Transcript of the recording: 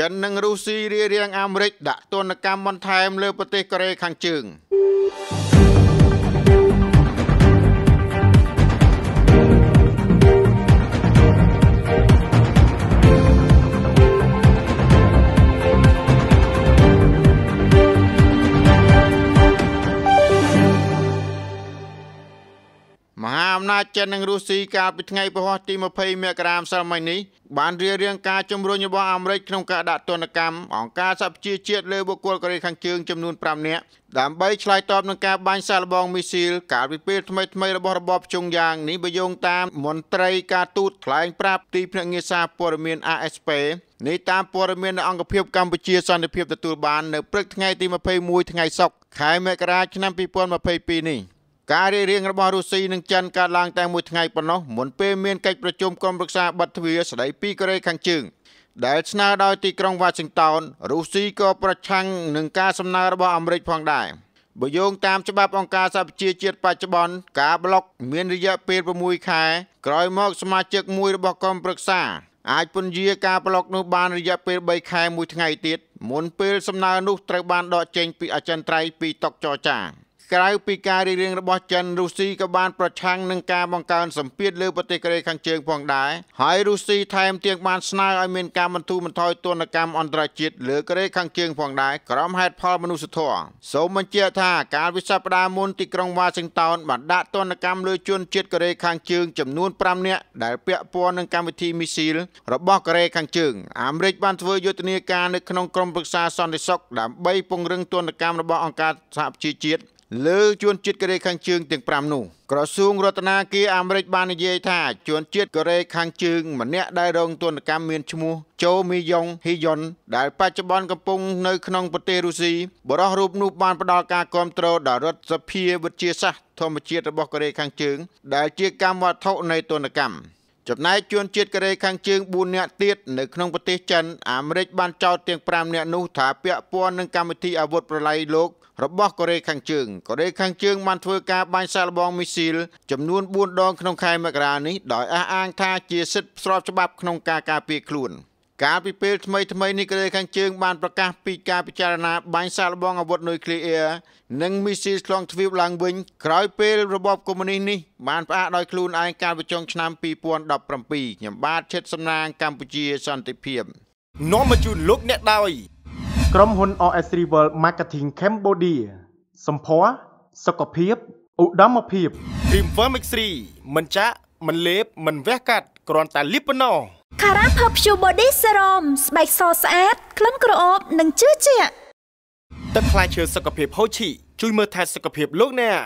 ចិននិងរុស្ស៊ីរារាំងអាមេរិកដាក់ទណ្ឌកម្មបន្ថែមលើប្រទេសកូរ៉េខាងជើង។ហាអំណាចចិននិងរុស្ស៊ីកាលពីថ្ងៃពហុទី20មករាឆ្នាំនេះបានរៀបរៀងការជំរុញរបស់អាមេរិកក្នុងការដាក់ទណ្ឌកម្មអង្គការសហប្រជាជាតិលើបុគ្គលកូរ៉េខាងជើងចំនួន5នាក់ដើម្បីឆ្លើយតបនឹងការបាញ់សារល្បងមីស៊ីលកាលពីពេលថ្មីថ្មីរបស់របបជុងយ៉ាងនេះបើយោងតាមមន្ត្រីការទូតថ្លែងប្រាប់ទីភ្នាក់ងារសារព័ត៌មាន ASP នេះតាមព័ត៌មានអង្គភាពកម្ពុជាសន្តិភាពទទួលបាននៅព្រឹកថ្ងៃទី21ថ្ងៃសុក្រខែមករាឆ្នាំ2022នេះការរៀបរៀងរបស់រុស្ស៊ីនិងចិនកើតឡើងតែមួយថ្ងៃប៉ុណ្ណោះមុនពេលមានកិច្ចប្រជុំក្រុមប្រឹក្សាបិទទ្វារស្ដីពីកូរ៉េខាងជើងដែលស្នើដោយទីក្រុងវ៉ាស៊ីនតោនរុស្ស៊ីក៏ប្រឆាំងនឹងការសំណើរបស់អាមេរិកផងដែរបើយោងតាមច្បាប់អង្គការសហប្រជាជាតិបច្ចុប្បន្នការប្លុកមានរយៈពេល6ខែក្រោយមកសមាជិកមួយរបស់ក្រុមប្រឹក្សាអាចពន្យាការប្លុកនោះបានរយៈពេល3ខែមួយថ្ងៃទៀតមុនពេលសំណើនោះត្រូវបានដកចេញពីអចិន្ត្រៃយ៍ពីតុចរចាក្រៅពីការរៀបរៀងរបស់ចិនរុស្ស៊ីក៏បានប្រឆាំងនឹងការបង្កើនសម្ពាធលើប្រទេសកូរ៉េខាងជើងផងដែរហើយរុស្ស៊ីថែមទាំងបានស្នើឲ្យមានការបន្ធូរបន្ថយទណ្ឌកម្មអន្តរជាតិលើកូរ៉េខាងជើងផងដែរក្រុមហេតុផលមនុស្សធម៌សូមបញ្ជាក់ថាកាលវិសាប្តាមុនទីក្រុងវ៉ាស៊ីនតោនបានដាក់ទណ្ឌកម្មលើជនជាតិកូរ៉េខាងជើងចំនួន5នាក់ដែលពាក់ព័ន្ធនឹងកម្មវិធីមីស៊ីលរបស់កូរ៉េខាងជើងអាមេរិកបានធ្វើយុទ្ធនាការនៅក្នុងក្រមប្រឹក្សាសន្តិសុខដើម្បីពង្រឹងទណ្ឌកម្មរបស់អង្គការសហប្រជាជាតិលើជួនជាតិកូរ៉េខាងជើងទាំង5នោះក្រសួងរដ្ឋាភិបាលអាមេរិក បាននិយាយថាជួនជាតិកូរ៉េខាងជើងម្នាក់ដែលរងទណ្ឌកម្មមានឈ្មោះជូមីយ៉ុងហ៊ីយ៉ុនដែលបច្ចុប្បន្នកំពុង នៅក្នុងប្រទេសរុស្ស៊ីបរិះរូបនោះបានផ្ដល់ការគាំទ្រដល់រដ្ឋសភាវិទ្យាសាស្ត្រធម្មជាតិរបស់កូរ៉េខាងជើងដែលជាកម្មវត្ថុនៃទណ្ឌកម្មចំណែកជនជាតិកូរ៉េខាងជើង4នាក់ទៀតនៅក្នុងប្រទេសចិនអាមេរិកបានចោទទាំង5នាក់នោះថាពាក់ព័ន្ធនឹងកម្មវិធីអាវុធប្រឡាយលោករបស់កូរ៉េខាងជើងកូរ៉េខាងជើងបានធ្វើការបាញ់សាកល្បងមីស៊ីលចំនួន4ដងក្នុងខែមករានេះដោយអះអាងថាជាសិទ្ធិស្របច្បាប់ក្នុងការការពារខ្លួន។កាលពីពេលថ្មីថ្មីនេះក្រសួងខាងជើងបានប្រកាសពីការពិចារណាបាញ់សាកល្បងអាវុធនុយក្លេអ៊ែរនិងមីស៊ីលឆ្លងទ្វីបឡើងវិញក្រោយពេលរបបកុម្មុយនីសនេះបានផ្អាកដោយខ្លួនឯងកាលពីចុងឆ្នាំ2017ខ្ញុំបាទឈិតសំណាងកម្ពុជាសន្តិភាពនាំមកជូនលោកអ្នកដោយក្រុមហ៊ុន OS Rival Marketing Cambodia សម្ផស្សសុខភាពឧត្តមភាព Cream Vermix 3មិនចាក់មិនលេបមិនវះកាត់គ្រាន់តែលីបប៉ុណ្ណោះ Cara Perfume Body Serum ស្បែកសស្អាតក្លិនក្រអូបនិងជឿជាក់ទឹកផ្លែឈើសុខភាពហូជីជួយមើលថែសុខភាពលោកអ្នក